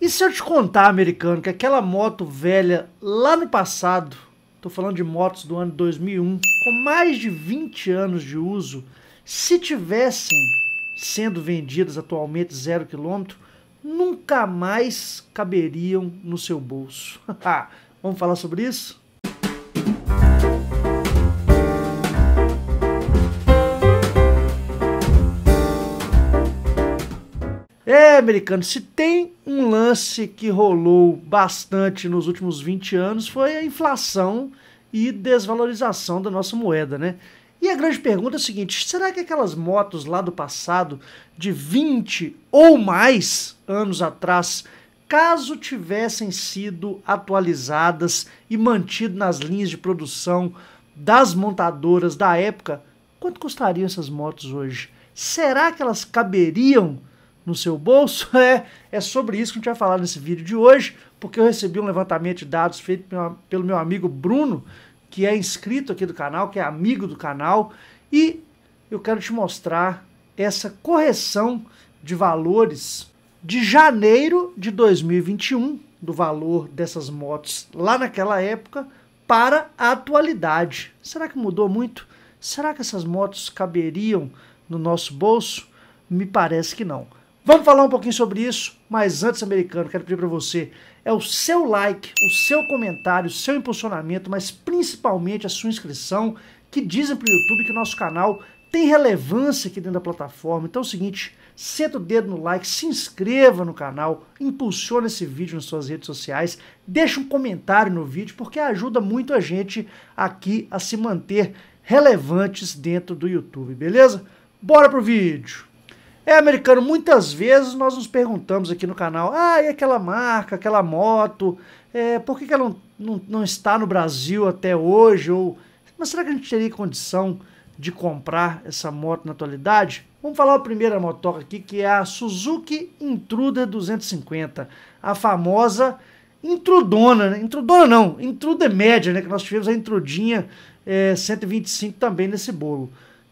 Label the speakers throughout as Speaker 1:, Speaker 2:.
Speaker 1: E se eu te contar, americano, que aquela moto velha lá no passado, estou falando de motos do ano 2001, com mais de 20 anos de uso, se tivessem sendo vendidas atualmente zero quilômetro, nunca mais caberiam no seu bolso. Vamos falar sobre isso? É, americano, se tem um lance que rolou bastante nos últimos 20 anos foi a inflação e desvalorização da nossa moeda, né? E a grande pergunta é a seguinte: será que aquelas motos lá do passado, de 20 ou mais anos atrás, caso tivessem sido atualizadas e mantido nas linhas de produção das montadoras da época, quanto custariam essas motos hoje? Será que elas caberiam no seu bolso? É, é sobre isso que a gente vai falar nesse vídeo de hoje, porque eu recebi um levantamento de dados feito pelo meu amigo Bruno, que é inscrito aqui do canal, que é amigo do canal, e eu quero te mostrar essa correção de valores de janeiro de 2021, do valor dessas motos lá naquela época, para a atualidade. Será que mudou muito? Será que essas motos caberiam no nosso bolso? Me parece que não. Vamos falar um pouquinho sobre isso, mas antes, americano, quero pedir para você é o seu like, o seu comentário, o seu impulsionamento, mas principalmente a sua inscrição, que dizem para o YouTube que o nosso canal tem relevância aqui dentro da plataforma. Então é o seguinte, senta o dedo no like, se inscreva no canal, impulsiona esse vídeo nas suas redes sociais, deixa um comentário no vídeo, porque ajuda muito a gente aqui a se manter relevantes dentro do YouTube, beleza? Bora pro vídeo! É, americano, muitas vezes nós nos perguntamos aqui no canal, ah, e aquela marca, aquela moto, é, por que, que ela não, não, não, está no Brasil até hoje? Ou, mas será que a gente teria condição de comprar essa moto na atualidade? Vamos falar a primeira motoca aqui, que é a Suzuki Intruder 250, a famosa Intrudona, né? Intrudona não, Intruder média, né? Que nós tivemos a Intrudinha é, 125 também nesse bolo.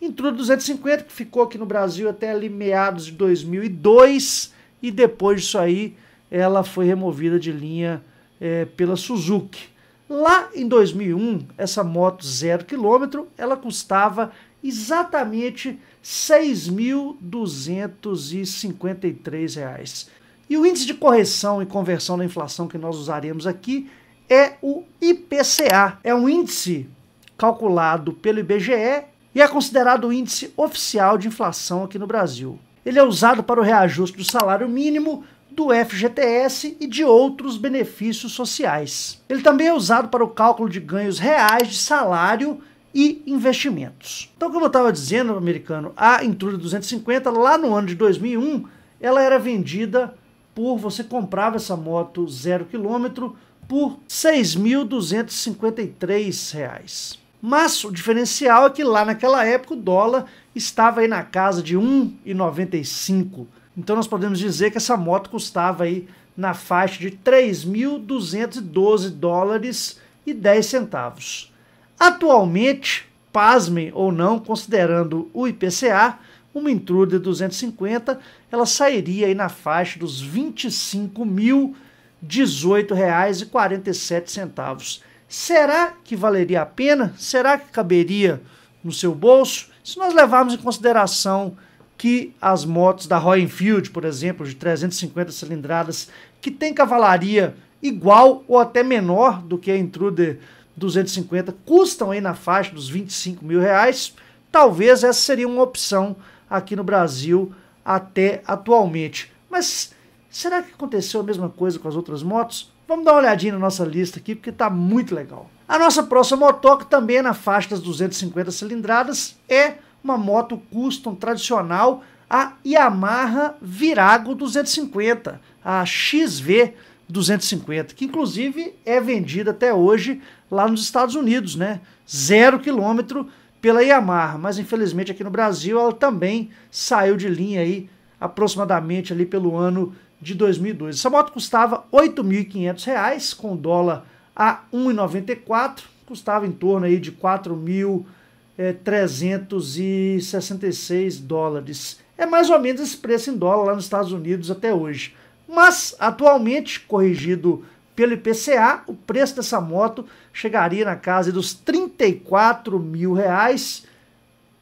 Speaker 1: Intrudo 250, que ficou aqui no Brasil até ali meados de 2002, e depois disso aí ela foi removida de linha é, pela Suzuki. Lá em 2001, essa moto zero quilômetro, ela custava exatamente R$ 6.253. E o índice de correção e conversão da inflação que nós usaremos aqui é o IPCA. É um índice calculado pelo IBGE e é considerado o índice oficial de inflação aqui no Brasil. Ele é usado para o reajuste do salário mínimo, do FGTS e de outros benefícios sociais. Ele também é usado para o cálculo de ganhos reais de salário e investimentos. Então, como eu estava dizendo, americano, a Intruder 250 lá no ano de 2001, ela era vendida por você comprava essa moto zero quilômetro por R$ 6.253. Mas o diferencial é que lá naquela época o dólar estava aí na casa de 1,95. Então nós podemos dizer que essa moto custava aí na faixa de 3.212 dólares e 10 centavos. Atualmente, pasmem ou não, considerando o IPCA, uma Intruder 250, ela sairia aí na faixa dos R$ 25.018,47. Será que valeria a pena? Será que caberia no seu bolso? Se nós levarmos em consideração que as motos da Royal Enfield, por exemplo, de 350 cilindradas, que tem cavalaria igual ou até menor do que a Intruder 250, custam aí na faixa dos 25 mil reais, talvez essa seria uma opção aqui no Brasil até atualmente. Mas será que aconteceu a mesma coisa com as outras motos? Vamos dar uma olhadinha na nossa lista aqui, porque está muito legal. A nossa próxima motoca também é na faixa das 250 cilindradas, é uma moto custom tradicional, a Yamaha Virago 250, a XV 250, que inclusive é vendida até hoje lá nos Estados Unidos, né? Zero quilômetro pela Yamaha, mas infelizmente aqui no Brasil ela também saiu de linha aí aproximadamente ali pelo ano de 2002. Essa moto custava R$ 8.500, com dólar a 1,94, custava em torno aí de 4.366 eh, dólares. É mais ou menos esse preço em dólar lá nos Estados Unidos até hoje. Mas, atualmente, corrigido pelo IPCA, o preço dessa moto chegaria na casa dos 34 mil reais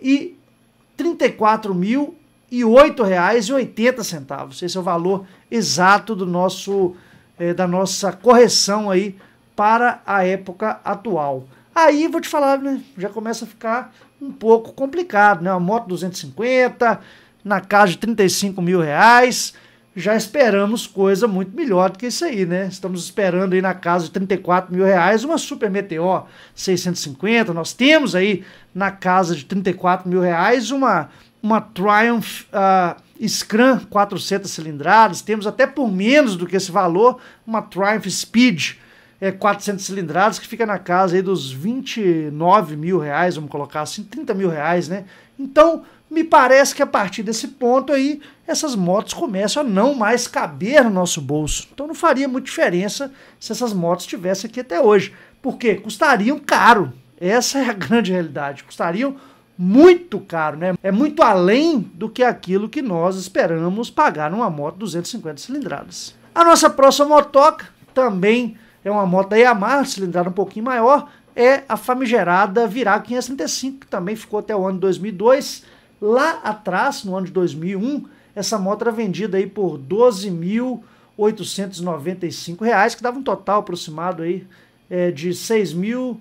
Speaker 1: e 34 mil e R$ 8,80. Esse é o valor exato do nosso é, da nossa correção aí para a época atual. Aí vou te falar, né, já começa a ficar um pouco complicado, né? Uma moto 250 na casa de 35 mil reais, já esperamos coisa muito melhor do que isso aí, né? Estamos esperando aí na casa de 34 mil reais uma Super Meteor 650. Nós temos aí na casa de 34 mil reais uma uma Triumph uh, ah, Scrum 400 cilindradas, temos até por menos do que esse valor uma Triumph Speed é, 400 cilindradas, que fica na casa aí dos 29 mil reais, vamos colocar assim, 30 mil reais, né? Então, me parece que a partir desse ponto aí, essas motos começam a não mais caber no nosso bolso. Então não faria muita diferença se essas motos estivessem aqui até hoje, porque custariam caro. Essa é a grande realidade. Custariam muito caro, né? É muito além do que aquilo que nós esperamos pagar numa moto 250 cilindradas. A nossa próxima motoca também é uma moto da Yamaha, cilindrada um pouquinho maior, é a famigerada Virar 535, que também ficou até o ano de 2002. Lá atrás, no ano de 2001, essa moto era vendida aí por 12.895 reais, que dava um total aproximado aí é, de 6.000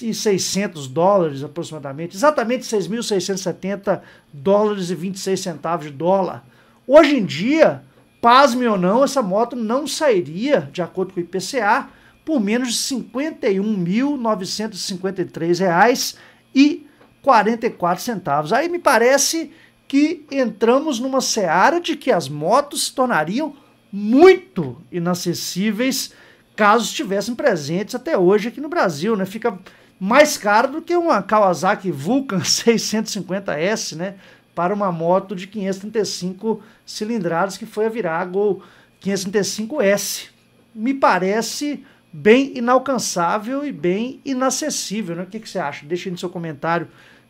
Speaker 1: e 600 dólares aproximadamente, exatamente 6.670 dólares e 26 centavos de dólar. Hoje em dia, pasme ou não, essa moto não sairia, de acordo com o IPCA, por menos de R$ 51.953,44 centavos. Aí me parece que entramos numa seara de que as motos se tornariam muito inacessíveis caso estivessem presentes até hoje aqui no Brasil, né? Fica mais caro do que uma Kawasaki Vulcan 650S, né? Para uma moto de 535 cilindradas que foi a Virago 535S. Me parece bem inalcançável e bem inacessível, né? O que, que você acha? Deixa aí no seu comentário.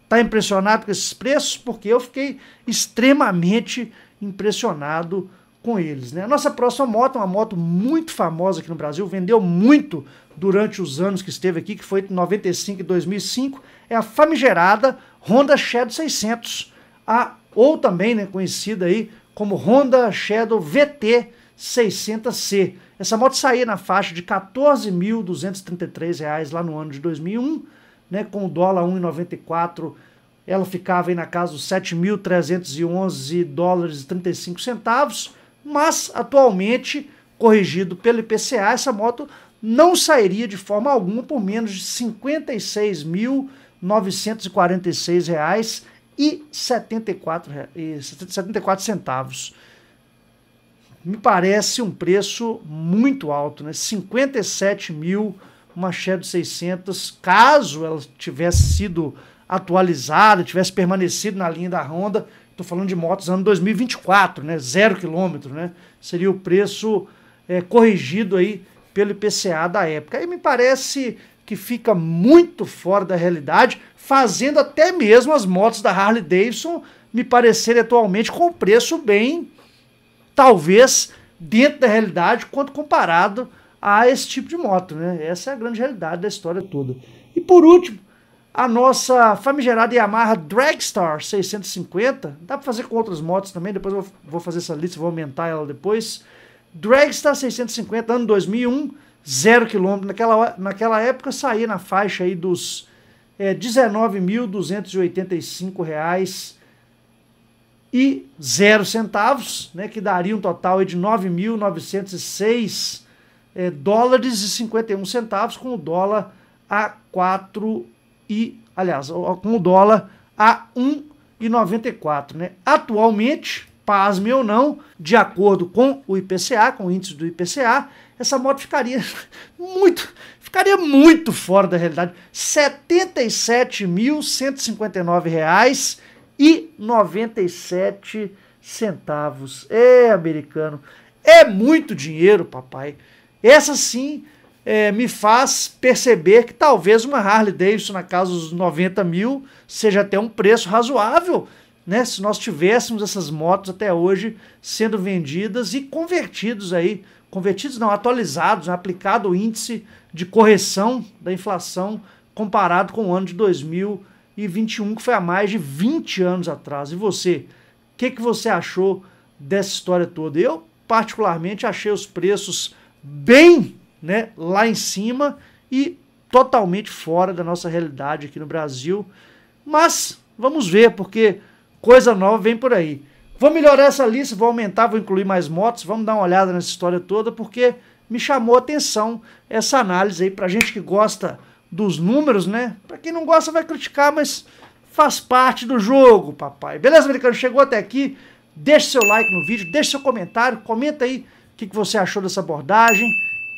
Speaker 1: Tá impressionado com esses preços? Porque eu fiquei extremamente impressionado com eles. Né? A nossa próxima moto, é uma moto muito famosa aqui no Brasil, vendeu muito durante os anos que esteve aqui, que foi entre 95 e 2005, é a famigerada Honda Shadow 600, a, ou também né, conhecida aí como Honda Shadow VT 600C. Essa moto saía na faixa de R$ 14.233 lá no ano de 2001, né, com o dólar 1,94 ela ficava aí na casa dos 7.311 dólares e 35 centavos mas atualmente, corrigido pelo IPCA, essa moto não sairia de forma alguma por menos de R$ 56.946,74. E e 74 centavos me parece um preço muito alto, né? 57 mil uma Shadow 600, caso ela tivesse sido atualizada, tivesse permanecido na linha da Honda, Estou falando de motos ano 2024, né? Zero quilômetro, né? Seria o preço é, corrigido aí pelo IPCA da época. Aí me parece que fica muito fora da realidade, fazendo até mesmo as motos da Harley Davidson me parecerem atualmente com preço bem, talvez, dentro da realidade, quanto comparado a esse tipo de moto, né? Essa é a grande realidade da história toda. E por último, a nossa famigerada Yamaha Dragstar 650. Dá para fazer com outras motos também, depois eu vou fazer essa lista, vou aumentar ela depois. Dragstar 650, ano 2001, zero quilômetro. Naquela, naquela época saía na faixa aí dos é, reais e zero centavos, né, que daria um total de 9.906 é, dólares e 51 centavos, com o dólar a 4 e, aliás, com o dólar a 1,94, né? Atualmente, pasme ou não, de acordo com o IPCA, com o índice do IPCA, essa moto ficaria muito, ficaria muito fora da realidade. R$ 77.159,97 e centavos. É americano, é muito dinheiro, papai. Essa sim é, me faz perceber que talvez uma Harley Davidson na casa dos 90 mil seja até um preço razoável, né? Se nós tivéssemos essas motos até hoje sendo vendidas e convertidos aí, convertidos não, atualizados, né? aplicado o índice de correção da inflação comparado com o ano de 2021, que foi há mais de 20 anos atrás. E você, o que, que você achou dessa história toda? Eu, particularmente, achei os preços bem né, lá em cima e totalmente fora da nossa realidade aqui no Brasil. Mas vamos ver, porque coisa nova vem por aí. Vou melhorar essa lista, vou aumentar, vou incluir mais motos, vamos dar uma olhada nessa história toda, porque me chamou a atenção essa análise aí, pra gente que gosta dos números, né? Pra quem não gosta vai criticar, mas faz parte do jogo, papai. Beleza, americano? Chegou até aqui, deixe seu like no vídeo, deixe seu comentário, comenta aí o que, que você achou dessa abordagem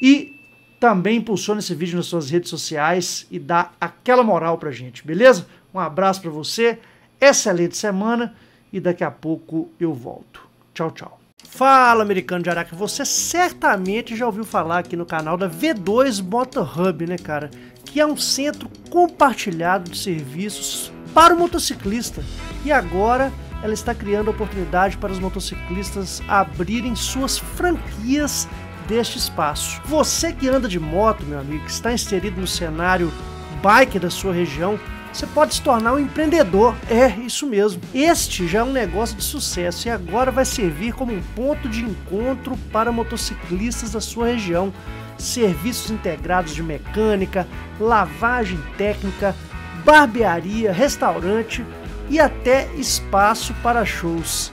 Speaker 1: e também impulsiona esse vídeo nas suas redes sociais e dá aquela moral pra gente, beleza? Um abraço para você, excelente semana e daqui a pouco eu volto. Tchau, tchau. Fala, americano de Araca, você certamente já ouviu falar aqui no canal da V2 Motor Hub, né, cara? Que é um centro compartilhado de serviços para o motociclista. E agora ela está criando oportunidade para os motociclistas abrirem suas franquias deste espaço. Você que anda de moto, meu amigo, que está inserido no cenário bike da sua região, você pode se tornar um empreendedor. É, isso mesmo. Este já é um negócio de sucesso e agora vai servir como um ponto de encontro para motociclistas da sua região. Serviços integrados de mecânica, lavagem técnica, barbearia, restaurante e até espaço para shows